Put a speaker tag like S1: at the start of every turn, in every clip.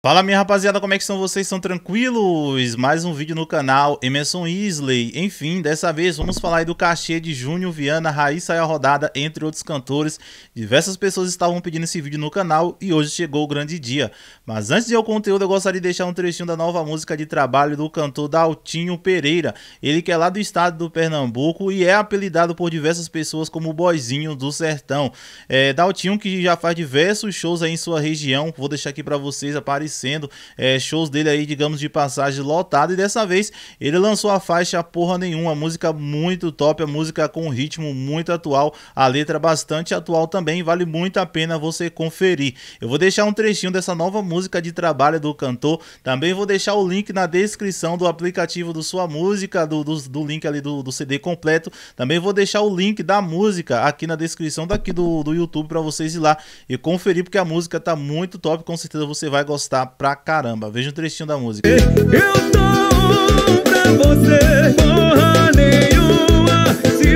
S1: Fala minha rapaziada, como é que estão vocês? Estão tranquilos? Mais um vídeo no canal Emerson Isley. Enfim, dessa vez vamos falar do cachê de Júnior Viana, Raiz a Rodada, entre outros cantores. Diversas pessoas estavam pedindo esse vídeo no canal e hoje chegou o grande dia. Mas antes de ir ao conteúdo, eu gostaria de deixar um trechinho da nova música de trabalho do cantor Daltinho Pereira. Ele que é lá do estado do Pernambuco e é apelidado por diversas pessoas como Boizinho do Sertão. É, Daltinho que já faz diversos shows aí em sua região. Vou deixar aqui para vocês aparecer aparecendo, é, shows dele aí, digamos, de passagem lotado E dessa vez ele lançou a faixa Porra Nenhuma, música muito top, a música com um ritmo muito atual, a letra bastante atual também, vale muito a pena você conferir. Eu vou deixar um trechinho dessa nova música de trabalho do cantor, também vou deixar o link na descrição do aplicativo do Sua Música, do, do, do link ali do, do CD completo, também vou deixar o link da música aqui na descrição daqui do, do YouTube para vocês ir lá e conferir, porque a música tá muito top, com certeza você vai gostar escutar pra caramba. Veja um trechinho da música. Eu dou pra você porra nenhuma. Se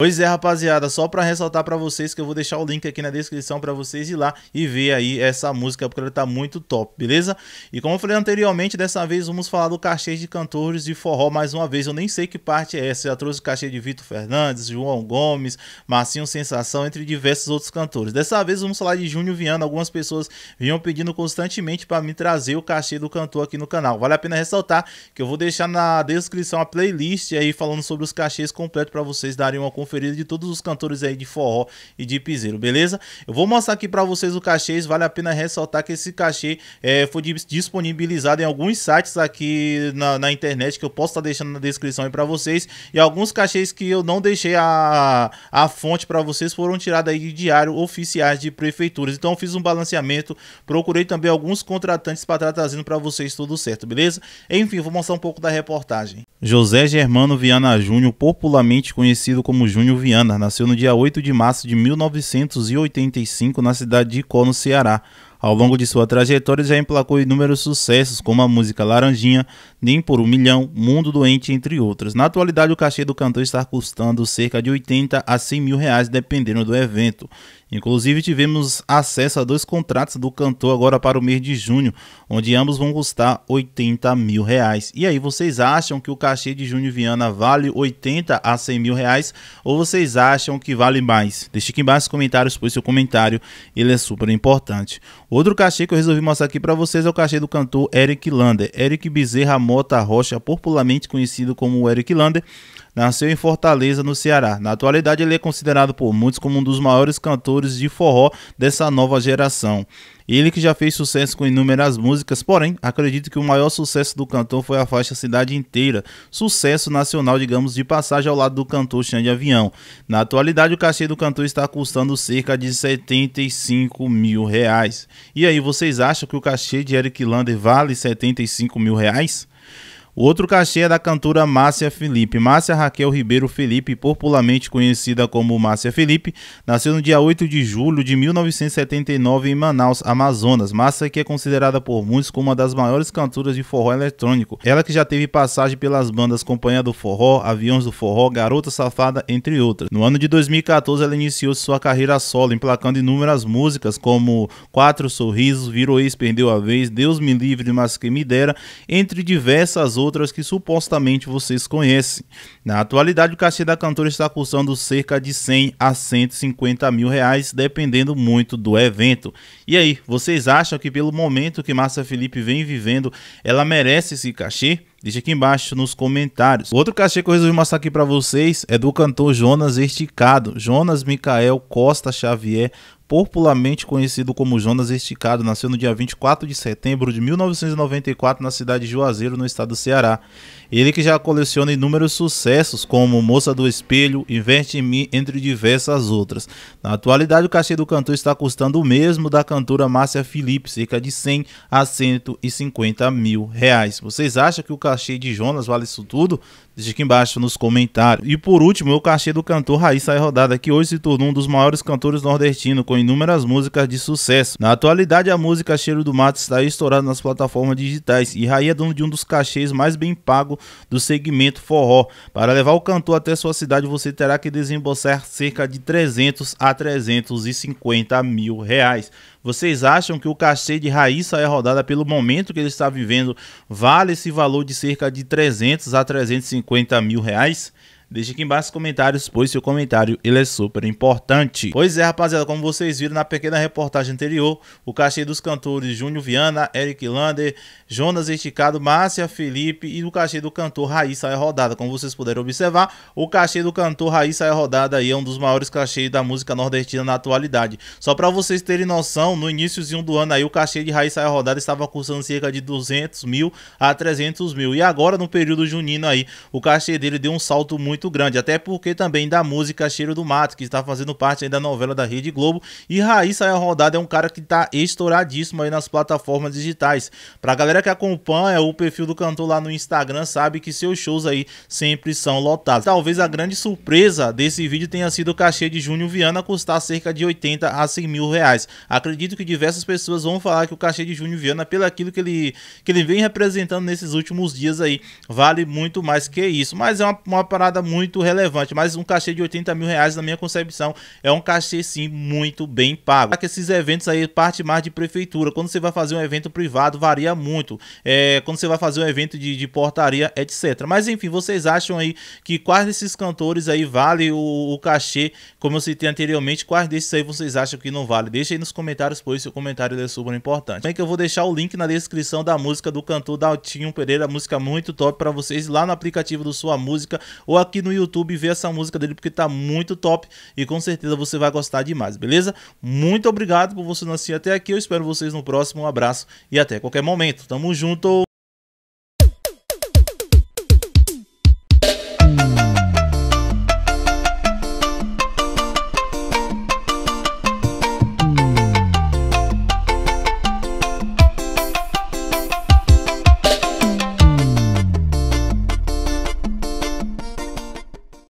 S1: Pois é, rapaziada, só para ressaltar para vocês que eu vou deixar o link aqui na descrição para vocês ir lá e ver aí essa música, porque ela tá muito top, beleza? E como eu falei anteriormente, dessa vez vamos falar do cachê de cantores de forró mais uma vez. Eu nem sei que parte é essa, eu já trouxe o cachê de Vitor Fernandes, João Gomes, Marcinho Sensação, entre diversos outros cantores. Dessa vez vamos falar de Júnior Viana, algumas pessoas vinham pedindo constantemente para me trazer o cachê do cantor aqui no canal. Vale a pena ressaltar que eu vou deixar na descrição a playlist aí falando sobre os cachês completos para vocês darem uma conferência conferida de todos os cantores aí de forró e de piseiro, beleza? Eu vou mostrar aqui para vocês o cachê, vale a pena ressaltar que esse cachê é, foi disponibilizado em alguns sites aqui na, na, internet que eu posso estar tá deixando na descrição aí para vocês e alguns cachês que eu não deixei a, a fonte para vocês foram tirados aí de diário oficiais de prefeituras. Então eu fiz um balanceamento, procurei também alguns contratantes para estar tá trazendo para vocês tudo certo, beleza? Enfim, vou mostrar um pouco da reportagem. José Germano Viana Júnior, popularmente conhecido como Júnior Viana nasceu no dia 8 de março de 1985 na cidade de Icó, no Ceará. Ao longo de sua trajetória, já emplacou inúmeros sucessos, como a música Laranjinha, Nem por um Milhão, Mundo Doente, entre outras. Na atualidade, o cachê do cantor está custando cerca de 80 a 100 mil reais, dependendo do evento. Inclusive, tivemos acesso a dois contratos do cantor agora para o mês de junho, onde ambos vão custar 80 mil reais. E aí, vocês acham que o cachê de Júnior Viana vale 80 a 100 mil reais ou vocês acham que vale mais? Deixe aqui embaixo nos comentários, pois seu comentário ele é super importante. Outro cachê que eu resolvi mostrar aqui para vocês é o cachê do cantor Eric Lander. Eric Bezerra Mota Rocha, popularmente conhecido como Eric Lander, Nasceu em Fortaleza, no Ceará. Na atualidade, ele é considerado por muitos como um dos maiores cantores de forró dessa nova geração. Ele que já fez sucesso com inúmeras músicas, porém, acredito que o maior sucesso do cantor foi a faixa Cidade Inteira, sucesso nacional, digamos, de passagem ao lado do cantor Xande Avião. Na atualidade, o cachê do cantor está custando cerca de 75 mil reais. E aí, vocês acham que o cachê de Eric Lander vale 75 mil reais? O outro cachê é da cantora Márcia Felipe. Márcia Raquel Ribeiro Felipe, popularmente conhecida como Márcia Felipe, nasceu no dia 8 de julho de 1979 em Manaus, Amazonas. Márcia que é considerada por muitos como uma das maiores cantoras de forró eletrônico. Ela que já teve passagem pelas bandas Companhia do Forró, Aviões do Forró, Garota Safada, entre outras. No ano de 2014, ela iniciou sua carreira solo, emplacando inúmeras músicas como Quatro Sorrisos, Virou Ex Perdeu a Vez, Deus Me Livre, Mas Que Me Dera, entre diversas outras outras que supostamente vocês conhecem. Na atualidade, o cachê da cantora está custando cerca de 100 a 150 mil reais, dependendo muito do evento. E aí, vocês acham que pelo momento que Márcia Felipe vem vivendo, ela merece esse cachê? Deixa aqui embaixo nos comentários. outro cachê que eu resolvi mostrar aqui para vocês é do cantor Jonas Esticado. Jonas Micael Costa Xavier popularmente conhecido como Jonas Esticado, nasceu no dia 24 de setembro de 1994 na cidade de Juazeiro, no estado do Ceará. Ele que já coleciona inúmeros sucessos, como Moça do Espelho, Investe em Mim, entre diversas outras. Na atualidade, o cachê do cantor está custando o mesmo da cantora Márcia Felipe, cerca de 100 a 150 mil reais. Vocês acham que o cachê de Jonas vale isso tudo? Deixa aqui embaixo nos comentários. E por último, o cachê do cantor Raíssa Sai Rodada, que hoje se tornou um dos maiores cantores nordestinos, com inúmeras músicas de sucesso. Na atualidade, a música Cheiro do Mato está estourada nas plataformas digitais e Raí é dono de um dos cachês mais bem pago do segmento forró. Para levar o cantor até sua cidade, você terá que desembolsar cerca de 300 a 350 mil reais. Vocês acham que o cachê de Raíssa é rodada pelo momento que ele está vivendo? Vale esse valor de cerca de 300 a 350 mil reais? Deixe aqui embaixo os comentários, pois seu comentário ele é super importante. Pois é, rapaziada, como vocês viram na pequena reportagem anterior, o cachê dos cantores Júnior Viana, Eric Lander, Jonas Esticado, Márcia Felipe e o cachê do cantor Raíssa é rodada. Como vocês puderam observar, o cachê do cantor Raíssa é rodada aí é um dos maiores cachês da música nordestina na atualidade. Só para vocês terem noção, no iníciozinho do ano aí o cachê de Raíssa é rodada estava custando cerca de 200 mil a 300 mil. E agora no período junino aí, o cachê dele deu um salto muito muito grande, até porque também da música Cheiro do Mato, que está fazendo parte aí da novela da Rede Globo, e Raíssa é rodada é um cara que está estouradíssimo aí nas plataformas digitais. Pra galera que acompanha o perfil do cantor lá no Instagram, sabe que seus shows aí sempre são lotados. Talvez a grande surpresa desse vídeo tenha sido o cachê de Júnior Viana custar cerca de 80 a 100 mil reais. Acredito que diversas pessoas vão falar que o cachê de Júnior Viana, pelo aquilo que ele, que ele vem representando nesses últimos dias aí, vale muito mais que isso. Mas é uma, uma parada muito relevante, mas um cachê de 80 mil reais, na minha concepção, é um cachê sim muito bem pago. Que esses eventos aí parte mais de prefeitura. Quando você vai fazer um evento privado, varia muito. É, quando você vai fazer um evento de, de portaria, etc. Mas enfim, vocês acham aí que quais desses cantores aí vale o, o cachê, como eu citei anteriormente, quais desses aí vocês acham que não vale? Deixa aí nos comentários, pois seu comentário é super importante. Também que eu vou deixar o link na descrição da música do cantor Daltinho Pereira, música muito top para vocês lá no aplicativo do Sua Música ou aqui aqui no YouTube ver essa música dele porque tá muito top e com certeza você vai gostar demais, beleza? Muito obrigado por você nascer assistir até aqui. Eu espero vocês no próximo. Um abraço e até qualquer momento. Tamo junto.